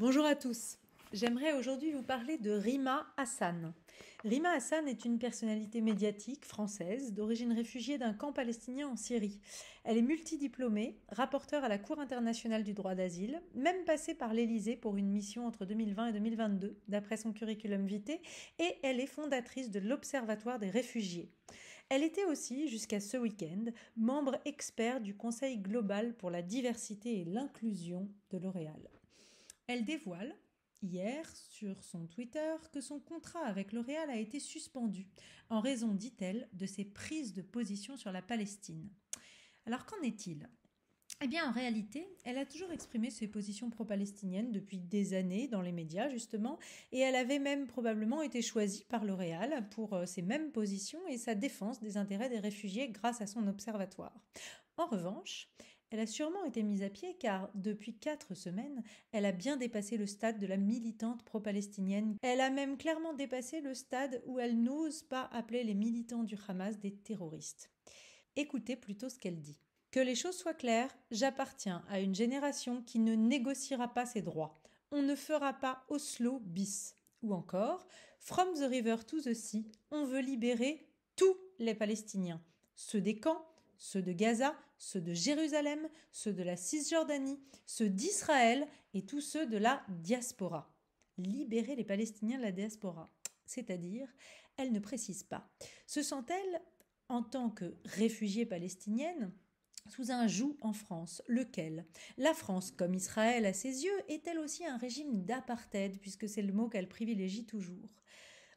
Bonjour à tous. J'aimerais aujourd'hui vous parler de Rima Hassan. Rima Hassan est une personnalité médiatique française d'origine réfugiée d'un camp palestinien en Syrie. Elle est multidiplômée, rapporteure à la Cour internationale du droit d'asile, même passée par l'Élysée pour une mission entre 2020 et 2022, d'après son curriculum vitae, et elle est fondatrice de l'Observatoire des réfugiés. Elle était aussi, jusqu'à ce week-end, membre expert du Conseil global pour la diversité et l'inclusion de L'Oréal. Elle dévoile, hier, sur son Twitter, que son contrat avec L'Oréal a été suspendu en raison, dit-elle, de ses prises de position sur la Palestine. Alors qu'en est-il eh bien, en réalité, elle a toujours exprimé ses positions pro-palestiniennes depuis des années dans les médias, justement, et elle avait même probablement été choisie par L'Oréal pour ses euh, mêmes positions et sa défense des intérêts des réfugiés grâce à son observatoire. En revanche, elle a sûrement été mise à pied car, depuis quatre semaines, elle a bien dépassé le stade de la militante pro-palestinienne. Elle a même clairement dépassé le stade où elle n'ose pas appeler les militants du Hamas des terroristes. Écoutez plutôt ce qu'elle dit. Que les choses soient claires, j'appartiens à une génération qui ne négociera pas ses droits. On ne fera pas Oslo bis. Ou encore, From the River to the Sea, on veut libérer tous les Palestiniens, ceux des camps, ceux de Gaza, ceux de Jérusalem, ceux de la Cisjordanie, ceux d'Israël et tous ceux de la diaspora. Libérer les Palestiniens de la diaspora, c'est-à-dire, elle ne précise pas. Se sent-elle, en tant que réfugiée palestinienne, sous un joug en France, lequel La France, comme Israël à ses yeux, est elle aussi un régime d'apartheid, puisque c'est le mot qu'elle privilégie toujours.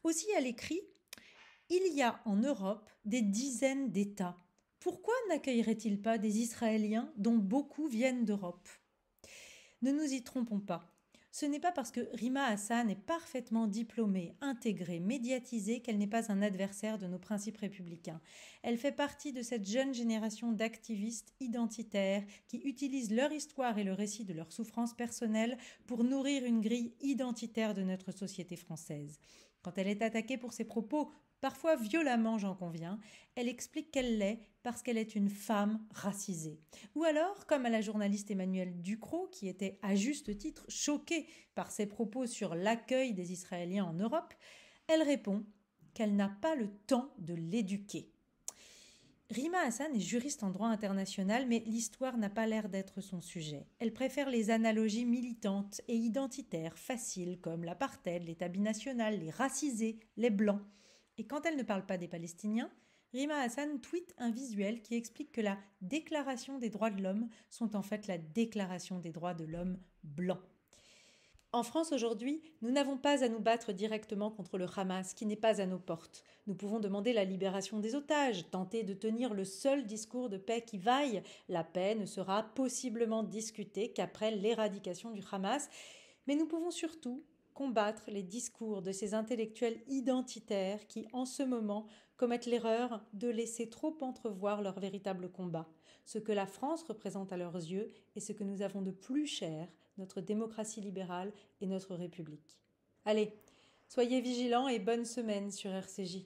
Aussi, elle écrit Il y a en Europe des dizaines d'États pourquoi n'accueillerait-il pas des Israéliens dont beaucoup viennent d'Europe Ne nous y trompons pas. Ce n'est pas parce que Rima Hassan est parfaitement diplômée, intégrée, médiatisée qu'elle n'est pas un adversaire de nos principes républicains. Elle fait partie de cette jeune génération d'activistes identitaires qui utilisent leur histoire et le récit de leurs souffrances personnelles pour nourrir une grille identitaire de notre société française. Quand elle est attaquée pour ses propos Parfois violemment, j'en conviens, elle explique qu'elle l'est parce qu'elle est une femme racisée. Ou alors, comme à la journaliste Emmanuelle Ducrot, qui était à juste titre choquée par ses propos sur l'accueil des Israéliens en Europe, elle répond qu'elle n'a pas le temps de l'éduquer. Rima Hassan est juriste en droit international, mais l'histoire n'a pas l'air d'être son sujet. Elle préfère les analogies militantes et identitaires faciles comme l'apartheid, l'État binational, les racisés, les blancs. Et quand elle ne parle pas des Palestiniens, Rima Hassan tweet un visuel qui explique que la déclaration des droits de l'homme sont en fait la déclaration des droits de l'homme blanc. En France aujourd'hui, nous n'avons pas à nous battre directement contre le Hamas qui n'est pas à nos portes. Nous pouvons demander la libération des otages, tenter de tenir le seul discours de paix qui vaille. La paix ne sera possiblement discutée qu'après l'éradication du Hamas. Mais nous pouvons surtout combattre les discours de ces intellectuels identitaires qui, en ce moment, commettent l'erreur de laisser trop entrevoir leur véritable combat, ce que la France représente à leurs yeux et ce que nous avons de plus cher, notre démocratie libérale et notre République. Allez, soyez vigilants et bonne semaine sur RCJ.